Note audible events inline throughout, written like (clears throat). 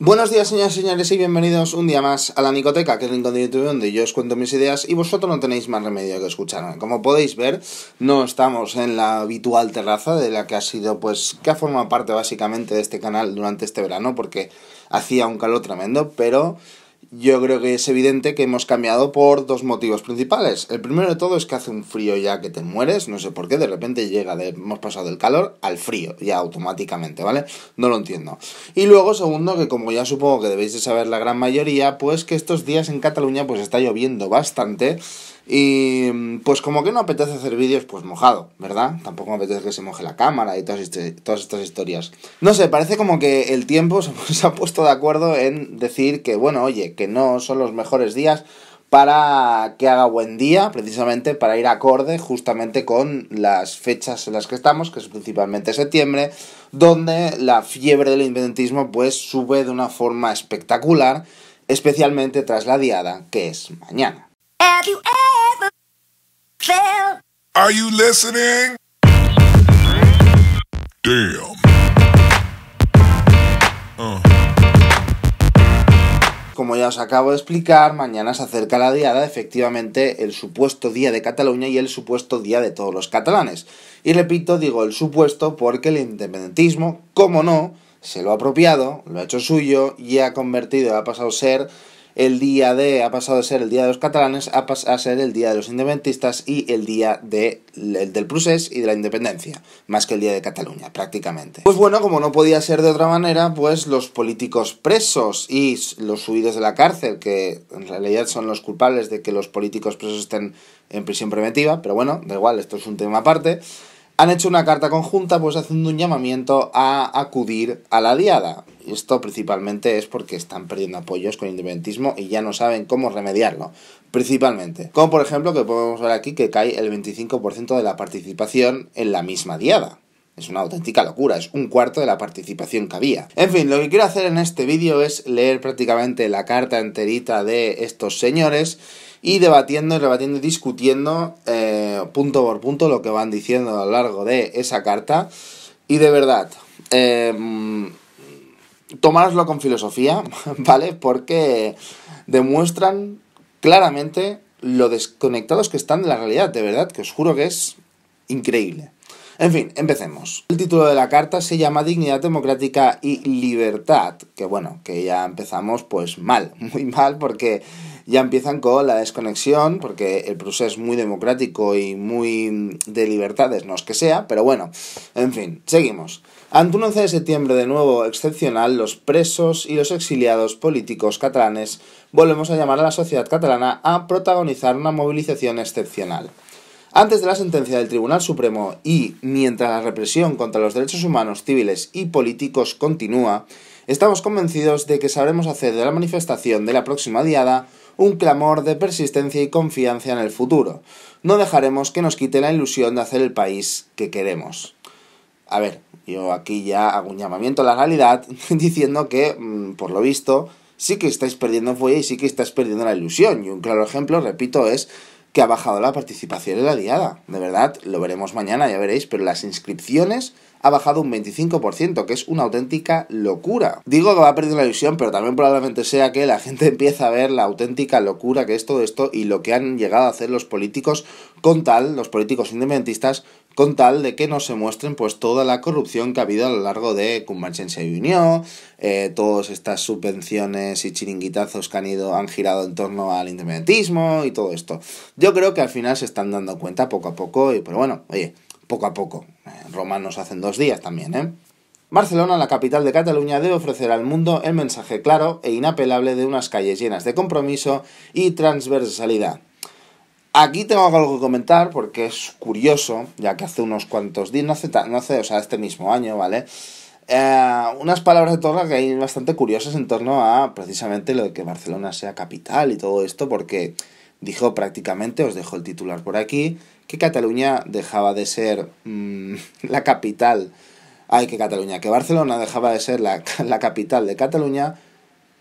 Buenos días, señoras y señores, y bienvenidos un día más a la Nicoteca, que es el rincón de YouTube donde yo os cuento mis ideas y vosotros no tenéis más remedio que escucharme. Como podéis ver, no estamos en la habitual terraza de la que ha sido, pues, que ha formado parte básicamente de este canal durante este verano, porque hacía un calor tremendo, pero yo creo que es evidente que hemos cambiado por dos motivos principales. El primero de todo es que hace un frío ya que te mueres, no sé por qué, de repente llega, hemos pasado del calor al frío, ya automáticamente, ¿vale? No lo entiendo. Y luego, segundo, que como ya supongo que debéis de saber la gran mayoría, pues que estos días en Cataluña pues está lloviendo bastante y pues como que no apetece hacer vídeos pues mojado, ¿verdad? Tampoco me apetece que se moje la cámara y todas, este, estas historias. No sé, parece como que el tiempo (laughs) se, ha puesto de acuerdo en decir que, bueno, oye, que no son los mejores días para que haga buen día, precisamente para ir acorde justamente con las fechas en las que estamos, que es principalmente septiembre, donde la fiebre del independentismo pues sube de una forma espectacular, especialmente tras la diada que es mañana. Are you listening? Damn. Uh. Como ya os acabo de explicar, mañana se acerca la diada, efectivamente el supuesto día de Cataluña y el supuesto día de todos los catalanes. Y repito, digo el supuesto porque el independentismo, como no, se lo ha apropiado, lo ha hecho suyo y ha convertido, ha pasado a ser el día de, ha pasado de ser el día de los catalanes a, a ser el día de los independentistas y el día del Prusés y de la independencia, más que el día de Cataluña, prácticamente. Pues bueno, como no podía ser de otra manera, pues los políticos presos y los subidos de la cárcel, que en realidad son los culpables de que los políticos presos estén en prisión preventiva, pero bueno, da igual, esto es un tema aparte han hecho una carta conjunta pues haciendo un llamamiento a acudir a la diada. Esto principalmente es porque están perdiendo apoyos con el independentismo y ya no saben cómo remediarlo. Principalmente. Como por ejemplo que podemos ver aquí que cae el 25% de la participación en la misma diada. Es una auténtica locura, es un cuarto de la participación que había. En fin, lo que quiero hacer en este vídeo es leer prácticamente la carta enterita de estos señores y debatiendo y debatiendo y discutiendo eh, punto por punto lo que van diciendo a lo largo de esa carta. Y de verdad, eh, tomároslo con filosofía, (laughs) ¿vale? Porque demuestran claramente lo desconectados que están de la realidad, de verdad, que os juro que es increíble. En fin, empecemos. El título de la carta se llama Dignidad Democrática y Libertad, que bueno, que ya empezamos pues mal, (laughs) muy mal, porque ya empiezan con la desconexión, porque el proceso es muy democrático y muy de libertades, no es que sea, pero bueno, en fin, seguimos. Ante un 11 de septiembre de nuevo excepcional, los presos y los exiliados políticos catalanes volvemos a llamar a la sociedad catalana a protagonizar una movilización excepcional. Antes de la sentencia del Tribunal Supremo y mientras la represión contra los derechos humanos civiles y políticos continúa, estamos convencidos de que sabremos hacer de la manifestación de la próxima diada un clamor de persistencia y confianza en el futuro. No dejaremos que nos quite la ilusión de hacer el país que queremos. A ver, yo aquí ya hago un llamamiento a la realidad (laughs) diciendo que, mm, por lo visto, sí que estáis perdiendo fuelle y sí que estáis perdiendo la ilusión. Y un claro ejemplo, repito, es ha bajado la participación en la diada. De verdad, lo veremos mañana, ya veréis, pero las inscripciones ha bajado un 25%, que es una auténtica locura. Digo que va a perder la ilusión, pero también probablemente sea que la gente (laughs) empieza a ver la auténtica locura que es todo esto y lo que han llegado a hacer los políticos con tal, los políticos independentistas, con tal de que no se muestren pues toda la corrupción que ha habido a lo largo de Convergencia y Unión, eh, todas estas subvenciones y chiringuitazos que han ido, han girado en torno al independentismo y todo esto. Yo creo que al final se están dando cuenta poco a poco, y, pero bueno, oye, poco a poco. Romanos hacen dos días también, ¿eh? Barcelona, la capital de Cataluña, debe ofrecer al mundo el mensaje claro e inapelable de unas calles llenas de compromiso y transversalidad. Aquí tengo algo que comentar porque es curioso, ya que hace unos cuantos días, no hace, no hace o sea, este mismo año, ¿vale? Eh, unas palabras de Torra que hay bastante curiosas en torno a precisamente lo de que Barcelona sea capital y todo esto, porque dijo prácticamente, os dejo el titular por aquí, que Cataluña dejaba de ser mm, (laughs) la capital. Ay, que Cataluña, que Barcelona dejaba de ser la, (laughs) la capital de Cataluña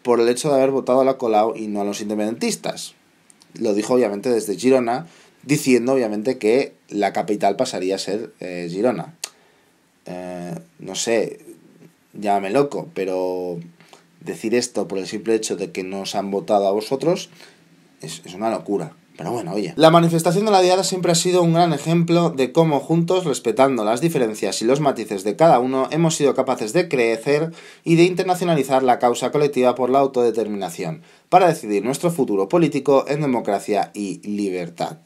por el hecho de haber votado a la Colau y no a los independentistas lo dijo obviamente desde Girona, diciendo obviamente que la capital pasaría a ser eh, Girona. Eh, no sé, llámame loco, pero decir esto por el simple hecho de que nos han votado a vosotros es, es una locura. Pero bueno, oye. La manifestación de la Diada siempre ha sido un gran ejemplo de cómo juntos, respetando las diferencias y los matices de cada uno, hemos sido capaces de crecer y de internacionalizar la causa colectiva por la autodeterminación, para decidir nuestro futuro político en democracia y libertad.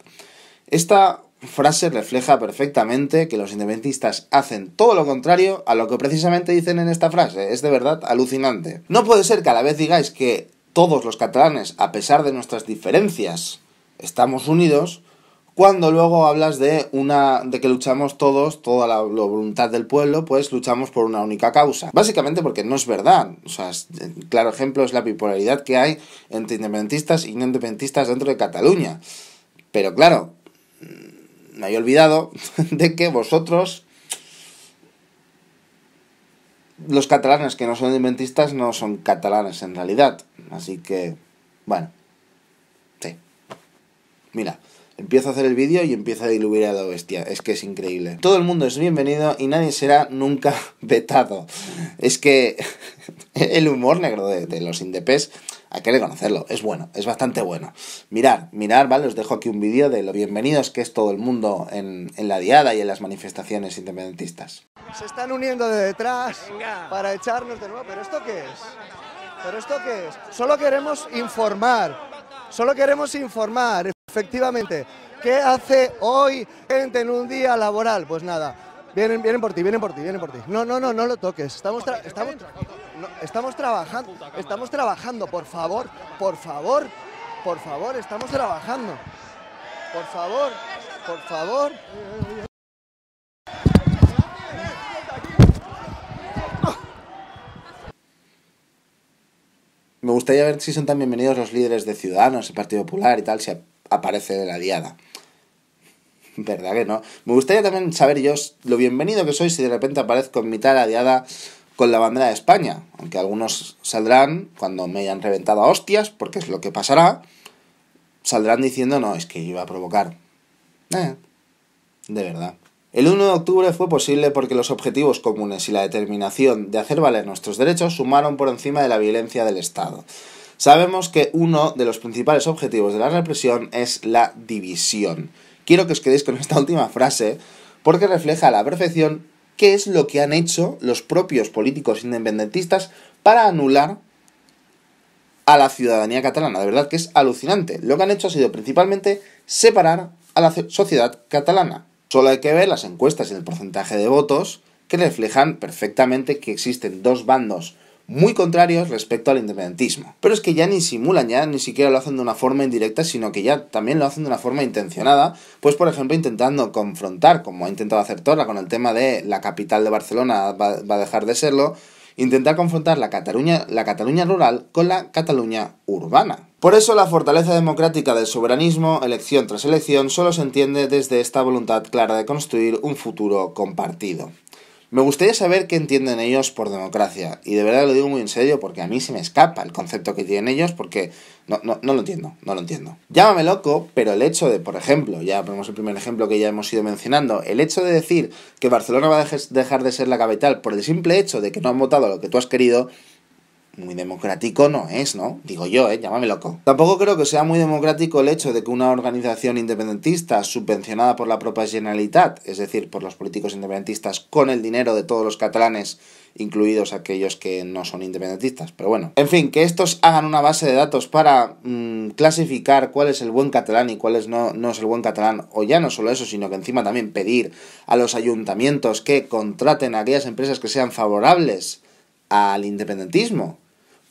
Esta frase refleja perfectamente que los independentistas hacen todo lo contrario a lo que precisamente dicen en esta frase. Es de verdad alucinante. No puede ser que a la vez digáis que todos los catalanes, a pesar de nuestras diferencias, estamos unidos, cuando luego hablas de una de que luchamos todos, toda la, voluntad del pueblo, pues luchamos por una única causa. Básicamente porque no es verdad. O sea, eh, claro ejemplo es la bipolaridad que hay entre independentistas y no independentistas dentro de Cataluña. Pero claro, mm, me he olvidado (laughs) de que vosotros los catalanes que no son independentistas no son catalanes en realidad. Así que, bueno. Mira, Empiezo a hacer el vídeo y empiezo a diluir a la bestia. Es que es increíble. Todo el mundo es bienvenido y nadie será nunca (laughs) vetado. Es que (laughs) el humor negro de, los indepes, hay que reconocerlo. Es bueno, es bastante bueno. Mirar, mirar, ¿vale? Os dejo aquí un vídeo de lo bienvenidos que es todo el mundo en, la diada y en las manifestaciones independentistas. Se están uniendo de detrás para echarnos de nuevo. ¿Pero esto qué es? ¿Pero esto qué es? Solo queremos informar. Solo queremos informar. Efectivamente, ¿qué hace hoy gente en un día laboral? Pues nada, vienen, por ti, vienen por ti, vienen por ti. No, no, no, no lo toques. Estamos, estamos, trabajando, estamos trabajando, por favor, por favor, por favor, estamos trabajando. Por favor, por favor. Me gustaría ver si son tan bienvenidos los líderes de Ciudadanos, el Partido Popular y tal, si aparece de la diada. ¿Verdad que no? Me gustaría también saber yo lo bienvenido que soy si de repente aparezco en mitad de la diada con la bandera de España. Aunque algunos saldrán cuando me hayan reventado a hostias, porque es lo que pasará. Saldrán diciendo, no, es que iba a provocar. Eh, de verdad. El 1 de octubre fue posible porque los objetivos comunes y la determinación de hacer valer nuestros derechos sumaron por encima de la violencia del Estado. Sabemos que uno de los principales objetivos de la represión es la división. Quiero que os quedéis con esta (laughs) última frase porque refleja a la perfección qué es lo que han hecho los propios políticos independentistas para anular a la ciudadanía catalana. De verdad que es alucinante. Lo que han hecho ha sido principalmente separar a la sociedad catalana. Solo hay que ver las encuestas y el porcentaje de votos que reflejan perfectamente que existen dos bandos muy contrarios respecto al independentismo. Pero es que ya ni simulan, ya ni siquiera lo hacen de una forma indirecta, sino que ya también lo hacen de una forma intencionada, pues por ejemplo intentando confrontar, como ha intentado hacer Torra con el tema de la capital de Barcelona va, a dejar de serlo, intentar confrontar la Cataluña, la Cataluña rural con la Cataluña urbana. Por eso la fortaleza democrática del soberanismo, elección tras elección, solo se entiende desde esta voluntad clara de construir un futuro compartido. Me gustaría saber qué entienden ellos por democracia. Y de verdad lo digo muy en serio porque a mí se me escapa el concepto que tienen ellos porque no, no, no lo entiendo, no lo entiendo. Llámame loco, pero el hecho de, por ejemplo, ya ponemos el primer ejemplo que ya hemos ido mencionando, el hecho de decir que Barcelona va a dejar de ser la capital por el simple hecho de que no han votado lo que tú has querido, muy democrático no es, ¿no? Digo yo, ¿eh? Llámame loco. Tampoco creo que sea muy democrático el hecho de que una organización independentista subvencionada por la propia Generalitat, es decir, por los políticos independentistas con el dinero de todos los catalanes, incluidos aquellos que no son independentistas, pero bueno. En fin, que estos hagan una base de datos para mm, clasificar cuál es el buen catalán y cuál no, no es el buen catalán, o ya no solo eso, sino que encima también pedir a los ayuntamientos que contraten a aquellas empresas que sean favorables al independentismo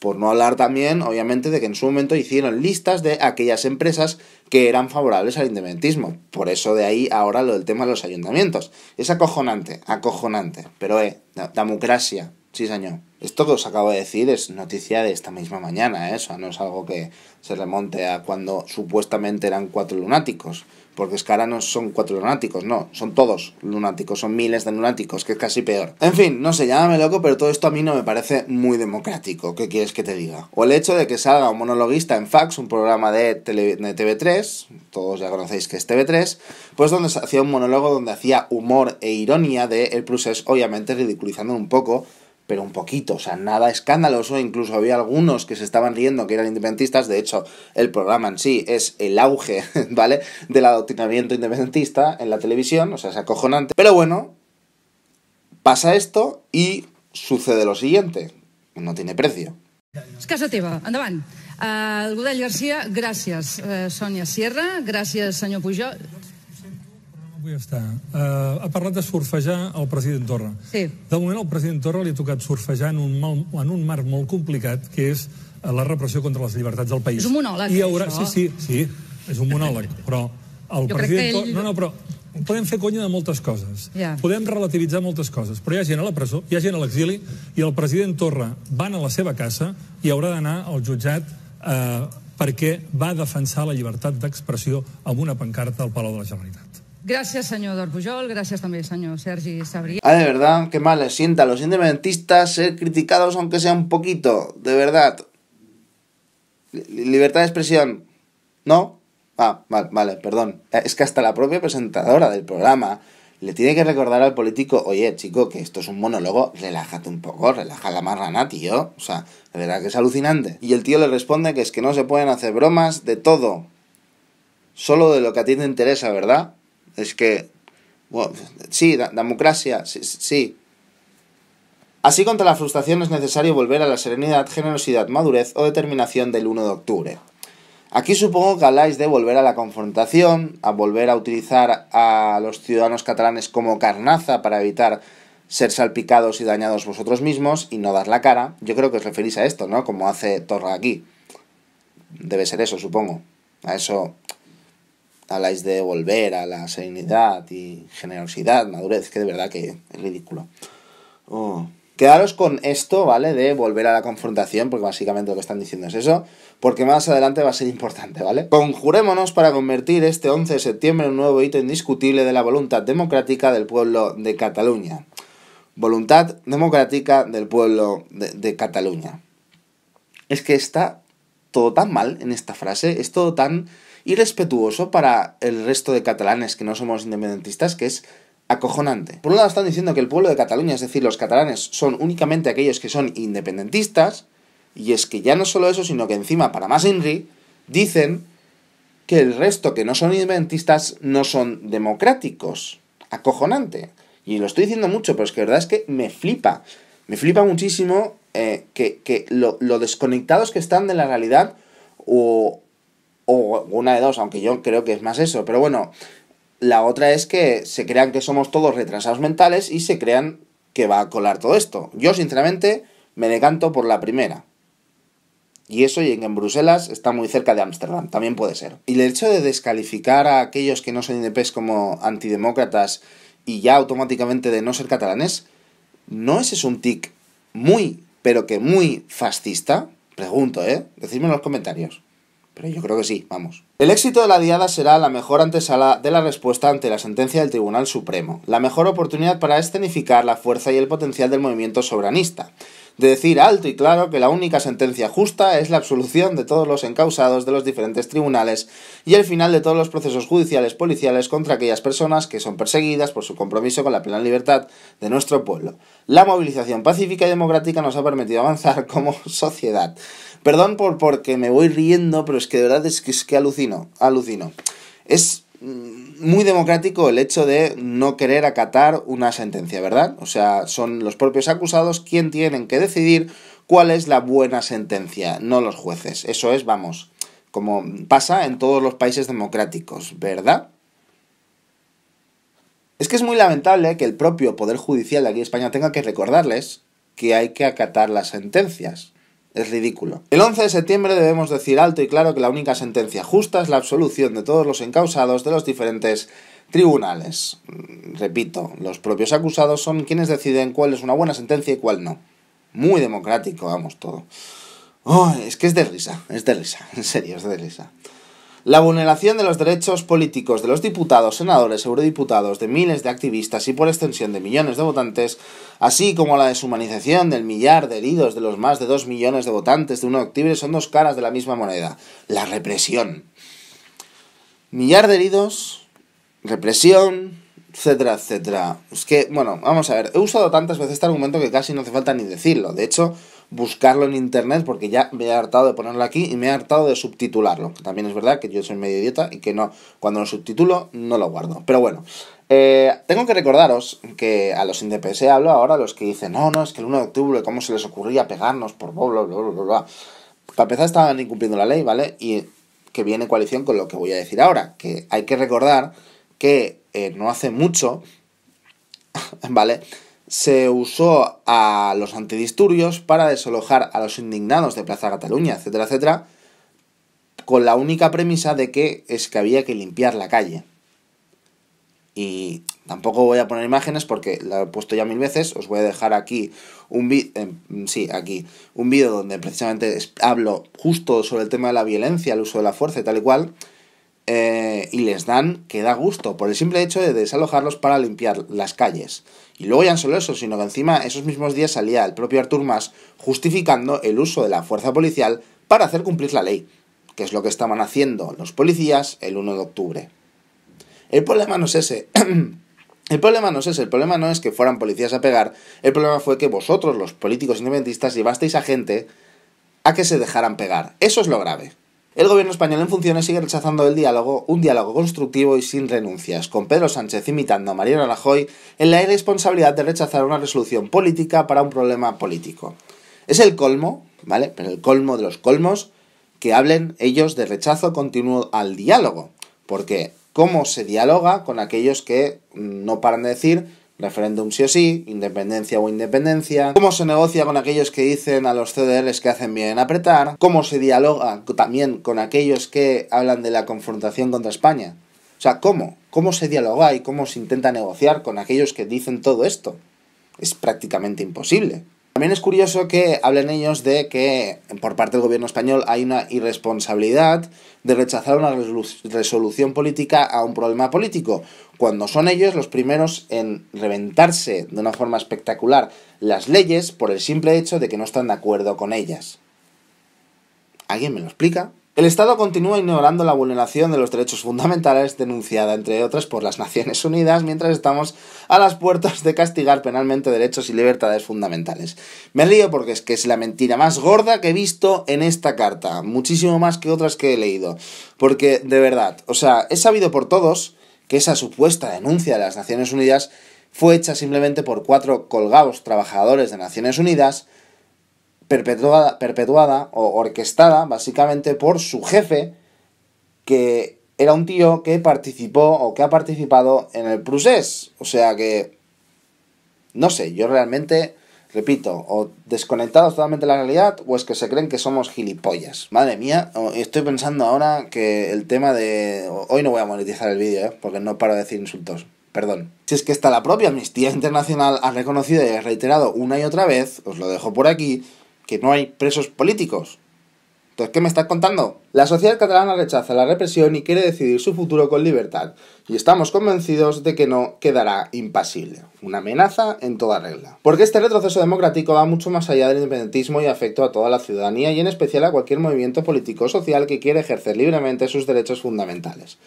por no hablar también, obviamente, de que en su momento hicieron listas de aquellas empresas que eran favorables al independentismo. Por eso de ahí ahora lo del tema de los ayuntamientos. Es acojonante, acojonante. Pero, eh, democracia, sí señor. Esto que os acabo de decir es noticia de esta misma mañana, eso. Eh. no es algo que se remonte a cuando supuestamente eran cuatro lunáticos porque es no son cuatro lunáticos, no, son todos lunáticos, son miles de lunáticos, que es casi peor. En fin, no sé, llámame loco, pero todo esto a mí no me parece muy democrático, ¿qué quieres que te diga? O el hecho de que salga un monologuista en Fax, un programa de, de TV3, todos ya conocéis que es TV3, pues donde se hacía un monólogo donde hacía humor e ironía de el Prusés, obviamente ridiculizando un poco pero un poquito, o sea, nada escandaloso, incluso había algunos que se estaban riendo que eran independentistas, de hecho, el programa en sí es el auge, (laughs) ¿vale?, del adoctrinamiento independentista en la televisión, o sea, es acojonante, pero bueno, pasa esto y sucede lo siguiente, no tiene precio. Es casa teva, eh, García, gracias. Eh, Sierra, gracias señor Pujol. Avui està. Uh, ha parlat de surfejar el president Torra. Sí. De moment el president Torra li ha tocat surfejar en un, mal, en un marc molt complicat, que és eh, la repressió contra les llibertats del país. És un monòleg, I haurà... això. Sí, sí, sí, és un monòleg, (laughs) però el jo president... Ell... Torra... No, no, però podem fer conya de moltes coses. Yeah. Podem relativitzar moltes coses. Però hi ha gent a la presó, hi ha gent a l'exili, i el president Torra va a la seva casa i haurà d'anar al jutjat eh, perquè va defensar la llibertat d'expressió amb una pancarta al Palau de la Generalitat. Gracias, señor Pujol, gracias también, señor Sergi Sabri... Ah, de verdad, qué mal sienta los independentistas ser criticados aunque sea un poquito, de verdad. Libertad de expresión, ¿no? Ah, vale, vale, perdón. Eh, es que hasta la propia presentadora del programa le tiene que recordar al político, oye, chico, que esto es un monólogo, relájate un poco, relaja la marrana, tío. O sea, de verdad que es alucinante. Y el tío le responde que es que no se pueden hacer bromas de todo. Solo de lo que a ti te interesa, ¿verdad? es que, sí, democracia, sí, sí. Así contra la frustración es necesario volver a la serenidad, generosidad, madurez o determinación del 1 de octubre. Aquí supongo que habláis de volver a la confrontación, a volver a utilizar a los ciudadanos catalanes como carnaza para evitar ser salpicados y dañados vosotros mismos y no dar la cara. Yo creo que os referís a esto, ¿no? Como hace Torra aquí. Debe ser eso, supongo. A eso habláis de volver a la serenidad y generosidad, madurez, que de verdad que es ridículo. Oh. Quedaros con esto, ¿vale? De volver a la confrontación, porque básicamente lo que están diciendo es eso, porque más adelante va a ser importante, ¿vale? Conjurémonos para convertir este 11 de septiembre en un nuevo hito indiscutible de la voluntad democrática del pueblo de Cataluña. Voluntad democrática del pueblo de Cataluña. Es que está todo tan mal en esta frase, es todo tan y respetuoso para el resto de catalanes que no somos independentistas, que es acojonante. Por un lado están diciendo que el pueblo de Cataluña, es decir, los catalanes, son únicamente aquellos que son independentistas, y es que ya no solo eso, sino que encima, para más INRI, dicen que el resto que no son independentistas no son democráticos. Acojonante. Y lo estoy diciendo mucho, pero es que la verdad es que me flipa. Me flipa muchísimo eh, que, que lo, lo, desconectados que están de la realidad o, o una de dos, aunque yo creo que es más eso, pero bueno, la otra es que se crean que somos todos retrasados mentales y se crean que va a colar todo esto. Yo sinceramente me decanto por la primera. Y eso y en Bruselas está muy cerca de Ámsterdam, también puede ser. Y el hecho de descalificar a aquellos que no son indepes como antidemócratas y ya automáticamente de no ser catalanes, ¿no ese es un tic muy, pero que muy fascista? Pregunto, ¿eh? Decidme en los comentarios. Pero yo creo que sí, vamos. El éxito de la diada será la mejor antesala de la respuesta ante la sentencia del Tribunal Supremo, la mejor oportunidad para escenificar la fuerza y el potencial del movimiento soberanista, de decir alto y claro que la única sentencia justa es la absolución de todos los encausados de los diferentes tribunales y el final de todos los procesos judiciales policiales contra aquellas personas que son perseguidas por su compromiso con la plena libertad de nuestro pueblo. La movilización pacífica y democrática nos ha permitido avanzar (laughs) como sociedad. Perdón por porque me voy riendo, pero es que de verdad es que, alucino, alucino. Es mm, muy democrático el hecho de no querer acatar una sentencia, ¿verdad? O sea, son los propios acusados quien tienen que decidir cuál es la buena sentencia, no los jueces. Eso es, vamos, como pasa en todos los países democráticos, ¿verdad? Es que es muy lamentable que el propio Poder Judicial de aquí en España tenga que recordarles que hay que acatar las sentencias. Es ridículo. El 11 de septiembre debemos decir alto y claro que la única sentencia justa es la absolución de todos los encausados de los diferentes tribunales. Repito, los propios acusados son quienes deciden cuál es una buena sentencia y cuál no. Muy democrático, vamos, todo. Oh, es que es de risa, es de risa, (laughs) en serio, es de risa. La vulneración de los derechos políticos de los diputados, senadores, eurodiputados, de miles de activistas y por extensión de millones de votantes, así como la deshumanización del millar de heridos de los más de dos millones de votantes de 1 de octubre son dos caras de la misma moneda, la represión. Millar de heridos, represión, etcétera, etcétera. Es que, bueno, vamos a ver, he usado tantas veces este argumento que casi no hace falta ni decirlo. De hecho, buscarlo en internet porque ya me he hartado de ponerlo aquí y me he hartado de subtitularlo. También es verdad que yo soy medio idiota y que no, cuando lo subtitulo no lo guardo. Pero bueno, eh, tengo que recordaros que a los se hablo ahora, los que dicen, no, no, es que el 1 de octubre, ¿cómo se les ocurría pegarnos por bla, bla, bla, bla? Para empezar estaban incumpliendo la ley, ¿vale? Y que viene coalición con lo que voy a decir ahora, que hay que recordar que eh, no hace mucho, (laughs) ¿vale? se usó a los antidisturbios para desalojar a los indignados de Plaza Cataluña, etcétera, etcétera, con la única premisa de que es que había que limpiar la calle. Y tampoco voy a poner imágenes porque la he puesto ya mil veces. Os voy a dejar aquí un vídeo. Eh, sí, aquí. Un vídeo donde precisamente hablo justo sobre el tema de la violencia, el uso de la fuerza y tal y cual. Eh, y les dan que da gusto por el simple hecho de desalojarlos para limpiar las calles. Y luego ya no solo eso, sino que encima esos mismos días salía el propio Artur Mas justificando el uso de la fuerza policial para hacer cumplir la ley, que es lo que estaban haciendo los policías el 1 de octubre. El problema no es ese. (clears throat) El problema no es ese, el problema no es que fueran policías a pegar, el problema fue que vosotros, los políticos independentistas, llevasteis a gente a que se dejaran pegar. Eso es lo grave. El gobierno español en funciones sigue rechazando el diálogo, un diálogo constructivo y sin renuncias, con Pedro Sánchez imitando a Mariano Rajoy en la irresponsabilidad de rechazar una resolución política para un problema político. Es el colmo, ¿vale? Pero el colmo de los colmos, que hablen ellos de rechazo continuo al diálogo, porque ¿cómo se dialoga con aquellos que no paran de decir referéndum sí o sí, independencia o independencia, cómo se negocia con aquellos que dicen a los CDRs que hacen bien apretar, cómo se dialoga también con aquellos que hablan de la confrontación contra España. O sea, ¿cómo? ¿Cómo se dialoga y cómo se intenta negociar con aquellos que dicen todo esto? Es prácticamente imposible. También es curioso que hablen ellos de que por parte del gobierno español hay una irresponsabilidad de rechazar una resolución política a un problema político, cuando son ellos los primeros en reventarse de una forma espectacular las leyes por el simple hecho de que no están de acuerdo con ellas. ¿Alguien me lo explica? El Estado continúa ignorando la vulneración de los derechos fundamentales denunciada, entre otras, por las Naciones Unidas, mientras estamos a las puertas de castigar penalmente derechos y libertades fundamentales. Me río porque es que es la mentira más gorda que he visto en esta carta, muchísimo más que otras que he leído. Porque, de verdad, o sea, he sabido por todos que esa supuesta denuncia de las Naciones Unidas fue hecha simplemente por cuatro colgados trabajadores de Naciones Unidas, perpetuada, perpetuada o orquestada básicamente por su jefe, que era un tío que participó o que ha participado en el Prusés. O sea que, no sé, yo realmente, repito, o desconectados totalmente de la realidad o es que se creen que somos gilipollas. Madre mía, estoy pensando ahora que el tema de... Hoy no voy a monetizar el vídeo, ¿eh? porque no paro de decir insultos. Perdón. Si es que hasta la propia Amnistía Internacional ha reconocido y ha reiterado una y otra vez, os lo dejo por aquí, que no hay presos políticos. Entonces, ¿qué me estás contando? La sociedad catalana rechaza la represión y quiere decidir su futuro con libertad, y estamos convencidos de que no quedará impasible. Una amenaza en toda regla. Porque este retroceso democrático va mucho más allá del independentismo y afecta a toda la ciudadanía y en especial a cualquier movimiento político o social que quiere ejercer libremente sus derechos fundamentales.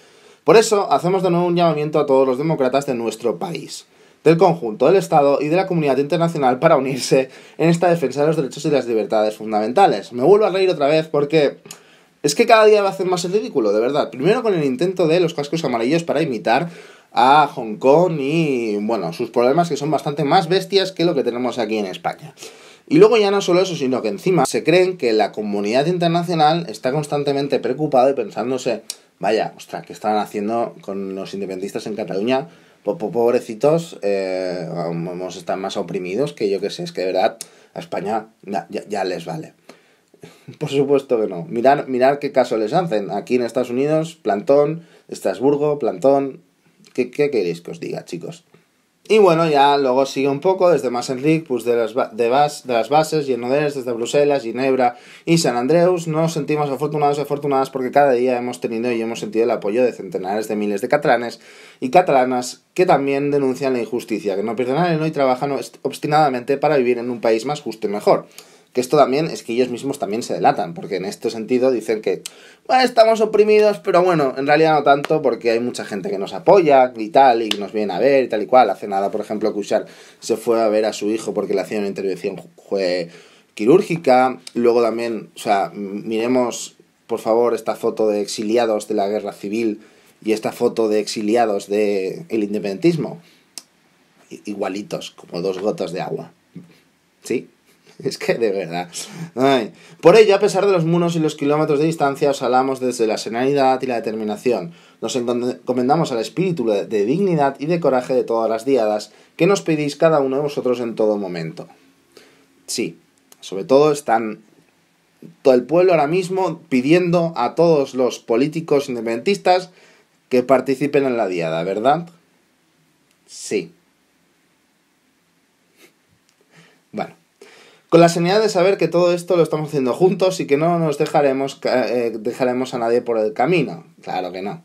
Por eso, hacemos de nuevo un llamamiento a todos los demócratas de nuestro país del conjunto del Estado y de la comunidad internacional para unirse en esta defensa de los derechos y las libertades fundamentales. Me vuelvo a reír otra vez porque es que cada día va a hacer más el ridículo, de verdad. Primero con el intento de los cascos amarillos para imitar a Hong Kong y, bueno, sus problemas que son bastante más bestias que lo que tenemos aquí en España. Y luego ya no solo eso, sino que encima se creen que la comunidad internacional está constantemente preocupada y pensándose, vaya, ostras, ¿qué estaban haciendo con los independentistas en Cataluña? Pues, pues, pobrecitos, eh, vamos, están más oprimidos que yo que sé, es que de verdad a España ya, les vale. (laughs) Por supuesto que no. Mirar, mirar qué caso les hacen. Aquí en Estados Unidos, plantón, Estrasburgo, plantón. ¿Qué, qué queréis que os diga, chicos? Y bueno, ya luego sigue un poco desde Massenric, pues de las, de, de las bases, y en desde Bruselas, Ginebra y San Andreus. Nos sentimos afortunados y afortunadas porque cada día hemos tenido y hemos sentido el apoyo de centenares de miles de catalanes y catalanas que también denuncian la injusticia, que no pierden y trabajan obstinadamente para vivir en un país más justo y mejor. Que esto también es que ellos mismos también se delatan, porque en este sentido dicen que estamos oprimidos, pero bueno, en realidad no tanto, porque hay mucha gente que nos apoya y tal, y nos viene a ver y tal y cual. Hace nada, por ejemplo, Kushar se fue a ver a su hijo porque le hacían una intervención quirúrgica. Luego también, o sea, miremos, por favor, esta foto de exiliados de la guerra civil y esta foto de exiliados del el independentismo. Igualitos, como dos gotas de agua. ¿Sí? (laughs) Es que de verdad. Por ello, a pesar de los muros y los kilómetros de distancia, os hablamos desde la serenidad y la determinación. Nos encomendamos al espíritu de dignidad y de coraje de todas las diadas que nos pedís cada uno de vosotros en todo momento. Sí, sobre todo están todo el pueblo ahora mismo pidiendo a todos los políticos independentistas que participen en la diada, ¿verdad? Sí. Con la señal de saber que todo esto lo estamos haciendo juntos y que no nos dejaremos, eh, dejaremos a nadie por el camino. Claro que no.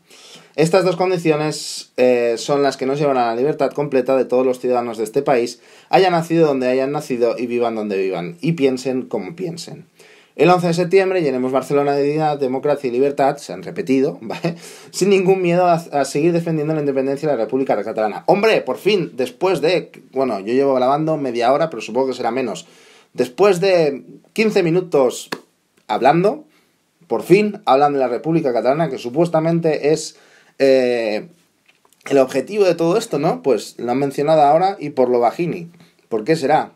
Estas dos condiciones eh, son las que nos llevan a la libertad completa de todos los ciudadanos de este país, hayan nacido donde hayan nacido y vivan donde vivan, y piensen como piensen. El 11 de septiembre llenemos Barcelona de dignidad, democracia y libertad, se han repetido, (laughs) ¿vale? Sin ningún miedo a, a, seguir defendiendo la independencia de la República Catalana. Hombre, por fin, después de, bueno, yo llevo grabando media hora, pero supongo que será menos, Después de 15 minutos hablando, por fin hablan de la República Catalana, que supuestamente es eh, el objetivo de todo esto, ¿no? Pues lo han mencionado ahora y por lo bajini. ¿Por qué será?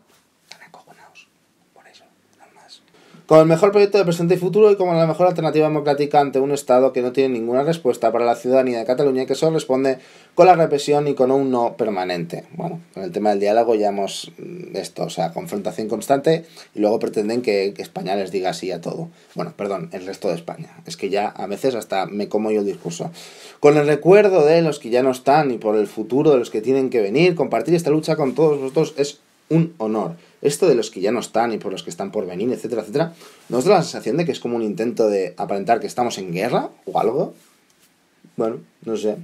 como el mejor proyecto de presente y futuro y como la mejor alternativa democrática ante un Estado que no tiene ninguna respuesta para la ciudadanía de Cataluña que solo responde con la represión y con un no permanente. Bueno, con el tema del diálogo ya hemos mm, esto, o sea, confrontación constante y luego pretenden que España les diga sí a todo. Bueno, perdón, el resto de España. Es que ya a veces hasta me como yo el discurso. Con el recuerdo de los que ya no están y por el futuro de los que tienen que venir, compartir esta lucha con todos vosotros es un honor esto de los que ya no están y por los que están por venir, etcétera, etcétera, ¿nos da la sensación de que es como un intento de aparentar que estamos en guerra o algo? Bueno, no sé.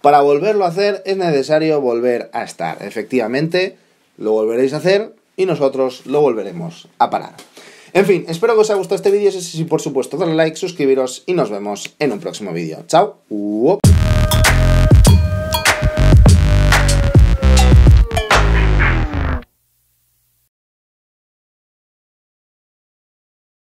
Para volverlo a hacer es necesario volver a estar. Efectivamente, lo volveréis a hacer y nosotros lo volveremos a parar. En fin, espero que os haya gustado este vídeo. Si es así, por supuesto, darle like, suscribiros y nos vemos en un próximo vídeo. ¡Chao!